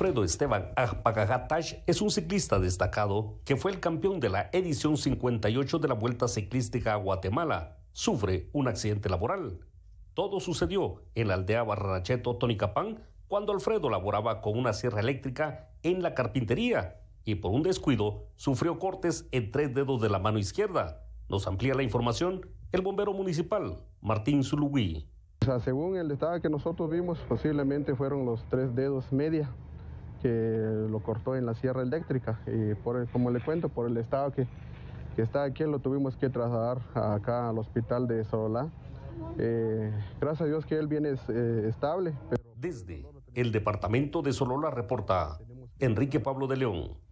Alfredo Esteban Agpagagatash es un ciclista destacado que fue el campeón de la edición 58 de la Vuelta Ciclística a Guatemala. Sufre un accidente laboral. Todo sucedió en la aldea Barracheto Tonicapán cuando Alfredo laboraba con una sierra eléctrica en la carpintería y por un descuido sufrió cortes en tres dedos de la mano izquierda. Nos amplía la información el bombero municipal Martín Zulugui. según el estado que nosotros vimos, posiblemente fueron los tres dedos media que lo cortó en la sierra eléctrica y por, como le cuento, por el estado que, que está aquí lo tuvimos que trasladar acá al hospital de Solola. Eh, gracias a Dios que él viene eh, estable. Pero... Desde el departamento de Solola reporta Enrique Pablo de León.